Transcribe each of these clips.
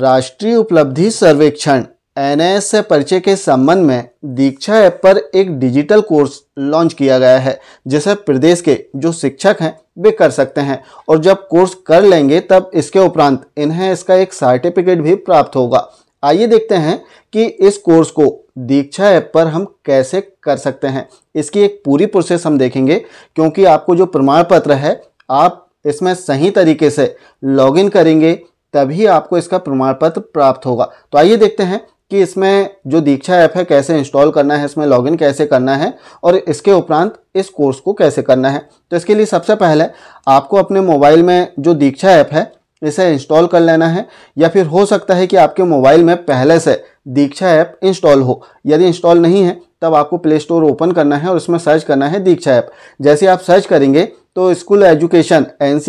राष्ट्रीय उपलब्धि सर्वेक्षण एन से परिचय के संबंध में दीक्षा ऐप पर एक डिजिटल कोर्स लॉन्च किया गया है जिसे प्रदेश के जो शिक्षक हैं वे कर सकते हैं और जब कोर्स कर लेंगे तब इसके उपरांत इन्हें इसका एक सर्टिफिकेट भी प्राप्त होगा आइए देखते हैं कि इस कोर्स को दीक्षा ऐप पर हम कैसे कर सकते हैं इसकी एक पूरी प्रोसेस हम देखेंगे क्योंकि आपको जो प्रमाण पत्र है आप इसमें सही तरीके से लॉगिन करेंगे तभी आपको इसका प्रमाण पत्र प्राप्त होगा तो आइए देखते हैं कि इसमें जो दीक्षा ऐप है कैसे इंस्टॉल करना है इसमें लॉगिन कैसे करना है और इसके उपरांत इस कोर्स को कैसे करना है तो इसके लिए सबसे पहले आपको अपने मोबाइल में जो दीक्षा ऐप है इसे इंस्टॉल कर लेना है या फिर हो सकता है कि आपके मोबाइल में पहले से दीक्षा ऐप इंस्टॉल हो यदि इंस्टॉल नहीं है तब आपको प्ले स्टोर ओपन करना है और इसमें सर्च करना है दीक्षा ऐप जैसे आप सर्च करेंगे तो स्कूल एजुकेशन एन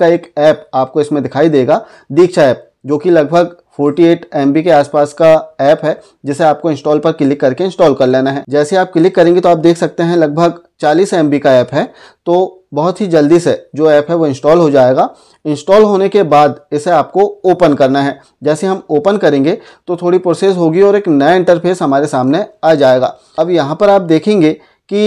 का एक ऐप आपको इसमें दिखाई देगा दीक्षा ऐप जो कि लगभग 48 एम के आसपास का ऐप है जिसे आपको इंस्टॉल पर क्लिक करके इंस्टॉल कर लेना है जैसे आप क्लिक करेंगे तो आप देख सकते हैं लगभग 40 एम का ऐप है तो बहुत ही जल्दी से जो ऐप है वो इंस्टॉल हो जाएगा इंस्टॉल होने के बाद इसे आपको ओपन करना है जैसे हम ओपन करेंगे तो थोड़ी प्रोसेस होगी और एक नया इंटरफेस हमारे सामने आ जाएगा अब यहाँ पर आप देखेंगे कि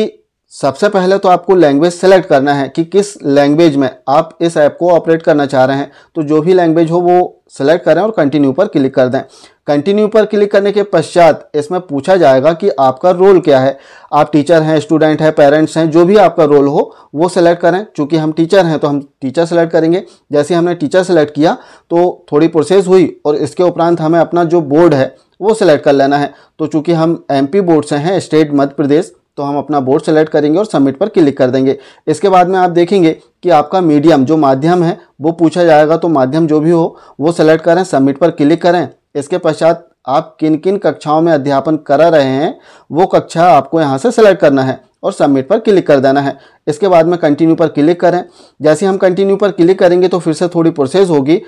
सबसे पहले तो आपको लैंग्वेज सेलेक्ट करना है कि किस लैंग्वेज में आप इस ऐप को ऑपरेट करना चाह रहे हैं तो जो भी लैंग्वेज हो वो सेलेक्ट करें और कंटिन्यू पर क्लिक कर दें कंटिन्यू पर क्लिक करने के पश्चात इसमें पूछा जाएगा कि आपका रोल क्या है आप टीचर हैं स्टूडेंट हैं पेरेंट्स हैं जो भी आपका रोल हो वो सेलेक्ट करें चूँकि हम टीचर हैं तो हम टीचर सेलेक्ट करेंगे जैसे हमने टीचर सेलेक्ट किया तो थोड़ी प्रोसेस हुई और इसके उपरांत हमें अपना जो बोर्ड है वो सिलेक्ट कर लेना है तो चूँकि हम एम बोर्ड से हैं स्टेट मध्य प्रदेश तो हम अपना बोर्ड सेलेक्ट करेंगे और सबमिट पर क्लिक कर देंगे इसके बाद में आप देखेंगे कि आपका मीडियम जो माध्यम है वो पूछा जाएगा तो माध्यम जो भी हो वो सेलेक्ट करें सबमिट पर क्लिक करें इसके पश्चात आप किन किन कक्षाओं में अध्यापन करा रहे हैं वो कक्षा आपको यहाँ से सेलेक्ट करना है और सबमिट पर क्लिक कर देना है इसके बाद में कंटिन्यू पर क्लिक करें जैसे हम कंटिन्यू पर क्लिक करेंगे तो फिर से थोड़ी प्रोसेस होगी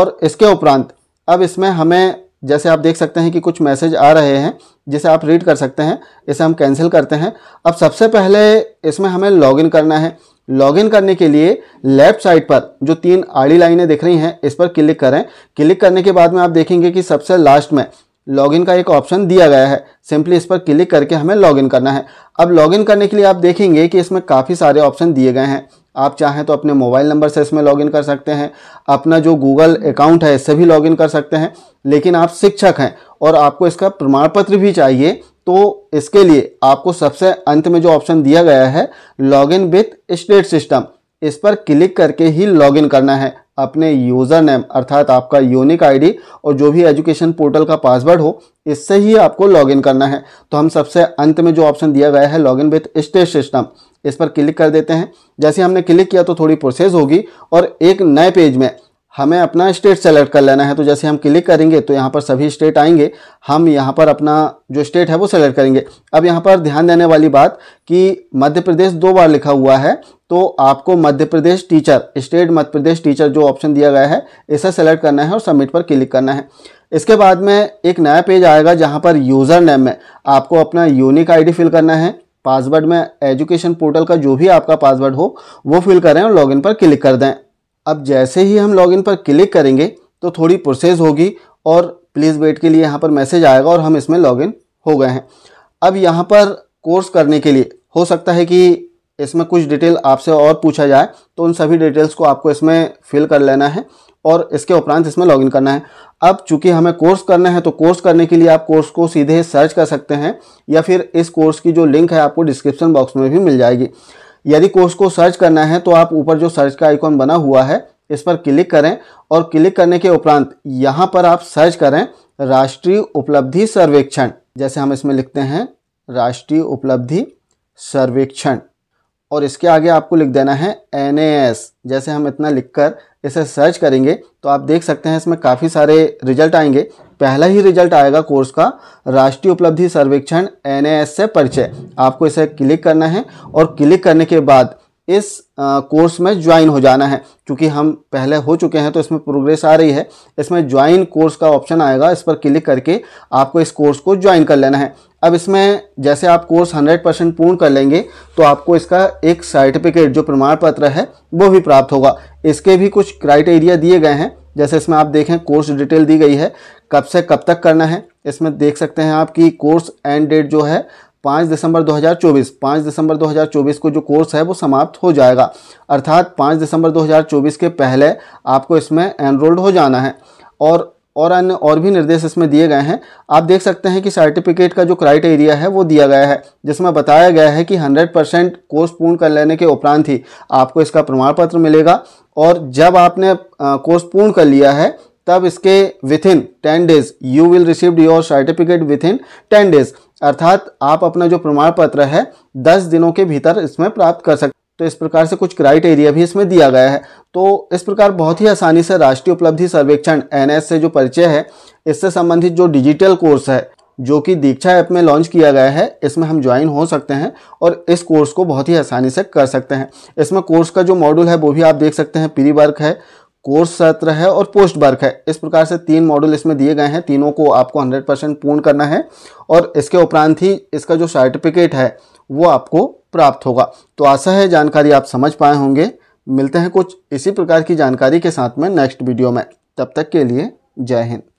और इसके उपरांत अब इसमें हमें जैसे आप देख सकते हैं कि कुछ मैसेज आ रहे हैं जिसे आप रीड कर सकते हैं इसे हम कैंसिल करते हैं अब सबसे पहले इसमें हमें लॉगिन करना है लॉगिन करने के लिए लेफ्ट साइड पर जो तीन आड़ी लाइनें दिख रही हैं इस पर क्लिक करें क्लिक करने के बाद में आप देखेंगे कि सबसे लास्ट में लॉगिन का एक ऑप्शन दिया गया है सिंपली इस पर क्लिक करके हमें लॉगिन करना है अब लॉगिन करने के लिए आप देखेंगे कि इसमें काफ़ी सारे ऑप्शन दिए गए हैं आप चाहें तो अपने मोबाइल नंबर से इसमें लॉगिन कर सकते हैं अपना जो गूगल अकाउंट है इससे भी लॉगिन कर सकते हैं लेकिन आप शिक्षक हैं और आपको इसका प्रमाण पत्र भी चाहिए तो इसके लिए आपको सबसे अंत में जो ऑप्शन दिया गया है लॉगिन विथ स्टेट सिस्टम इस पर क्लिक करके ही लॉगिन करना है अपने यूज़र नेम अर्थात आपका यूनिक आईडी और जो भी एजुकेशन पोर्टल का पासवर्ड हो इससे ही आपको लॉगिन करना है तो हम सबसे अंत में जो ऑप्शन दिया गया है लॉगिन विथ स्टेज सिस्टम इस पर क्लिक कर देते हैं जैसे हमने क्लिक किया तो थोड़ी प्रोसेस होगी और एक नए पेज में हमें अपना स्टेट सेलेक्ट कर लेना है तो जैसे हम क्लिक करेंगे तो यहाँ पर सभी स्टेट आएंगे हम यहाँ पर अपना जो स्टेट है वो सेलेक्ट करेंगे अब यहाँ पर ध्यान देने वाली बात कि मध्य प्रदेश दो बार लिखा हुआ है तो आपको Madhya Pradesh teacher state Madhya Pradesh teacher जो ऑप्शन दिया गया है इसे सेलेक्ट करना है और सबमिट पर क्लिक करना है इसके बाद में एक नया पेज आएगा जहाँ पर यूज़र नेम में आपको अपना यूनिक आई फिल करना है पासवर्ड में एजुकेशन पोर्टल का जो भी आपका पासवर्ड हो वो फिल करें और लॉगिन पर क्लिक कर दें अब जैसे ही हम लॉगिन पर क्लिक करेंगे तो थोड़ी प्रोसेस होगी और प्लीज़ वेट के लिए यहाँ पर मैसेज आएगा और हम इसमें लॉगिन हो गए हैं अब यहाँ पर कोर्स करने के लिए हो सकता है कि इसमें कुछ डिटेल आपसे और पूछा जाए तो उन सभी डिटेल्स को आपको इसमें फिल कर लेना है और इसके उपरांत इसमें लॉगिन करना है अब चूंकि हमें कोर्स करना है तो कोर्स करने के लिए आप कोर्स को सीधे सर्च कर सकते हैं या फिर इस कोर्स की जो लिंक है आपको डिस्क्रिप्शन बॉक्स में भी मिल जाएगी यदि कोर्स को सर्च करना है तो आप ऊपर जो सर्च का आइकॉन बना हुआ है इस पर क्लिक करें और क्लिक करने के उपरांत यहाँ पर आप सर्च करें राष्ट्रीय उपलब्धि सर्वेक्षण जैसे हम इसमें लिखते हैं राष्ट्रीय उपलब्धि सर्वेक्षण और इसके आगे आपको लिख देना है एन जैसे हम इतना लिखकर इसे सर्च करेंगे तो आप देख सकते हैं इसमें काफ़ी सारे रिजल्ट आएंगे पहला ही रिजल्ट आएगा कोर्स का राष्ट्रीय उपलब्धि सर्वेक्षण एन से परिचय आपको इसे क्लिक करना है और क्लिक करने के बाद इस कोर्स में ज्वाइन हो जाना है क्योंकि हम पहले हो चुके हैं तो इसमें प्रोग्रेस आ रही है इसमें ज्वाइन कोर्स का ऑप्शन आएगा इस पर क्लिक करके आपको इस कोर्स को ज्वाइन कर लेना है अब इसमें जैसे आप कोर्स 100 परसेंट पूर्ण कर लेंगे तो आपको इसका एक सर्टिफिकेट जो प्रमाण पत्र है वो भी प्राप्त होगा इसके भी कुछ क्राइटेरिया दिए गए हैं जैसे इसमें आप देखें कोर्स डिटेल दी गई है कब से कब तक करना है इसमें देख सकते हैं आप कि कोर्स एंड डेट जो है पाँच दिसंबर 2024 पाँच दिसंबर 2024 को जो कोर्स है वो समाप्त हो जाएगा अर्थात पाँच दिसंबर 2024 के पहले आपको इसमें एनरोल्ड हो जाना है और और अन्य और भी निर्देश इसमें दिए गए हैं आप देख सकते हैं कि सर्टिफिकेट का जो क्राइटेरिया है वो दिया गया है जिसमें बताया गया है कि 100 परसेंट कोर्स पूर्ण कर लेने के उपरांत ही आपको इसका प्रमाण पत्र मिलेगा और जब आपने कोर्स पूर्ण कर लिया है तब इसके within ten days you will receive your certificate within ten days अर्थात आप अपना जो प्रमाण पत्र है दस दिनों के भीतर इसमें प्राप्त कर सकते तो इस प्रकार से कुछ क्राइटेरिया भी इसमें दिया गया है तो इस प्रकार बहुत ही आसानी से राष्ट्रीय उपलब्धि सर्वेक्षण एन से जो परिचय है इससे संबंधित जो डिजिटल कोर्स है जो कि दीक्षा ऐप में लॉन्च किया गया है इसमें हम ज्वाइन हो सकते हैं और इस कोर्स को बहुत ही आसानी से कर सकते हैं इसमें कोर्स का जो मॉड्यूल है वो भी आप देख सकते हैं प्री वर्क है कोर्स सत्र है और पोस्ट वर्क है इस प्रकार से तीन मॉड्यूल इसमें दिए गए हैं तीनों को आपको 100 परसेंट पूर्ण करना है और इसके उपरांत ही इसका जो सर्टिफिकेट है वो आपको प्राप्त होगा तो आशा है जानकारी आप समझ पाए होंगे मिलते हैं कुछ इसी प्रकार की जानकारी के साथ में नेक्स्ट वीडियो में तब तक के लिए जय हिंद